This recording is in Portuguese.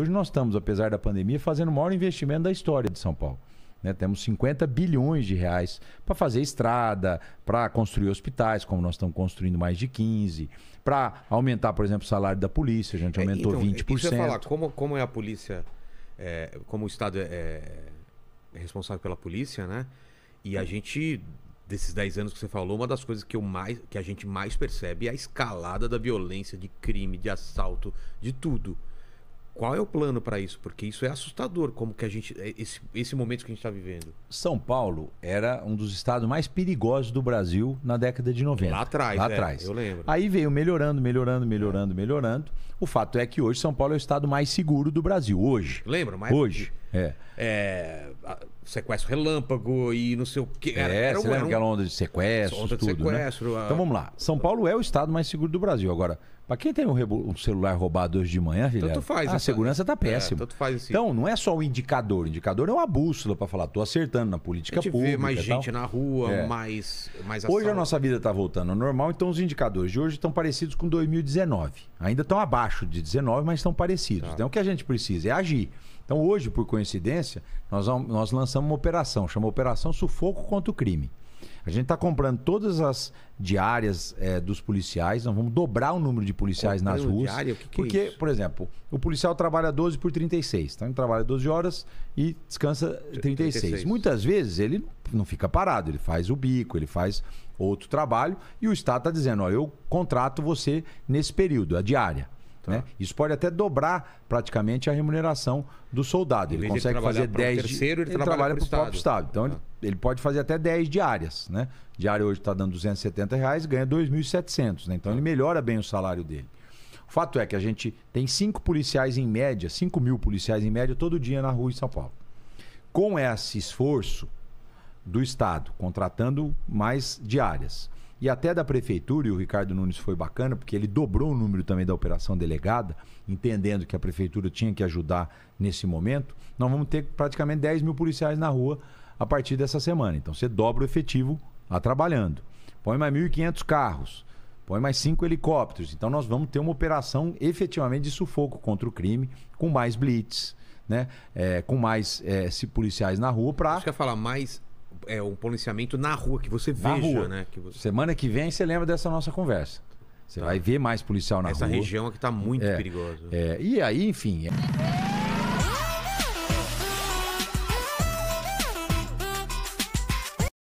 Hoje nós estamos, apesar da pandemia, fazendo o maior investimento da história de São Paulo. Né? Temos 50 bilhões de reais para fazer estrada, para construir hospitais, como nós estamos construindo mais de 15, para aumentar, por exemplo, o salário da polícia, a gente é, aumentou é, então, 20%. Deixa eu falar, como, como é a polícia, é, como o Estado é, é, é responsável pela polícia, né? E a gente desses 10 anos que você falou, uma das coisas que, eu mais, que a gente mais percebe é a escalada da violência, de crime, de assalto, de tudo qual é o plano para isso? Porque isso é assustador, como que a gente é, esse, esse momento que a gente está vivendo. São Paulo era um dos estados mais perigosos do Brasil na década de 90. Lá atrás, lá é, atrás. Eu lembro. Aí veio melhorando, melhorando, melhorando, é. melhorando. O fato é que hoje São Paulo é o estado mais seguro do Brasil hoje. Lembro, mas hoje. Que... É. é sequestro relâmpago e não sei o quê. Era, é, era, você lembra um... aquela onda de sequestro? Onda de tudo, né? sequestro. Né? A... Então vamos lá. São Paulo é o estado mais seguro do Brasil. Agora, para quem tem um, rebo... um, celular roubado hoje de manhã, filha, tanto faz, a então, segurança tá né? é, péssima. É, faz, assim. Então, não é só o indicador. O indicador é uma bússola para falar, tô acertando na política a gente pública. Vê mais gente na rua, é. mais, mais Hoje a nossa vida está voltando ao normal, então os indicadores de hoje estão parecidos com 2019. Ainda estão abaixo de 19, mas estão parecidos. Tá. Então, o que a gente precisa é agir. Então, hoje, por coincidência, nós, nós lançamos uma operação, chama Operação Sufoco contra o Crime. A gente está comprando todas as diárias é, dos policiais, nós vamos dobrar o número de policiais Comprando nas ruas. Diário, O que que é porque, é por exemplo, o policial trabalha 12 por 36. Então ele trabalha 12 horas e descansa 36. 36. Muitas vezes ele não fica parado, ele faz o bico, ele faz outro trabalho e o Estado está dizendo: ó, eu contrato você nesse período, a diária. Tá. Né? Isso pode até dobrar praticamente a remuneração do soldado. Ele consegue fazer 10 terceiro, ele, ele trabalha, trabalha para o próprio Estado. Então tá. ele, ele, pode fazer até 10 diárias. Né? Diária hoje está dando 270 reais, ganha 2.700. Né? Então tá. ele melhora bem o salário dele. O fato é que a gente tem 5 policiais em média, 5 mil policiais em média, todo dia na rua em São Paulo. Com esse esforço do Estado, contratando mais diárias e até da prefeitura, e o Ricardo Nunes foi bacana, porque ele dobrou o número também da operação delegada, entendendo que a prefeitura tinha que ajudar nesse momento. Nós vamos ter praticamente 10 mil policiais na rua a partir dessa semana. Então você dobra o efetivo lá trabalhando. Põe mais 1.500 carros, põe mais cinco helicópteros. Então nós vamos ter uma operação efetivamente de sufoco contra o crime, com mais blitz. Né? É, com mais é, policiais na rua para. Acho que ia falar mais é um policiamento na rua, que você na veja, rua. né? Que você... Semana que vem você lembra dessa nossa conversa. Você tá. vai ver mais policial na Essa rua. Essa região é que está muito é, perigosa. É, e aí, enfim. É...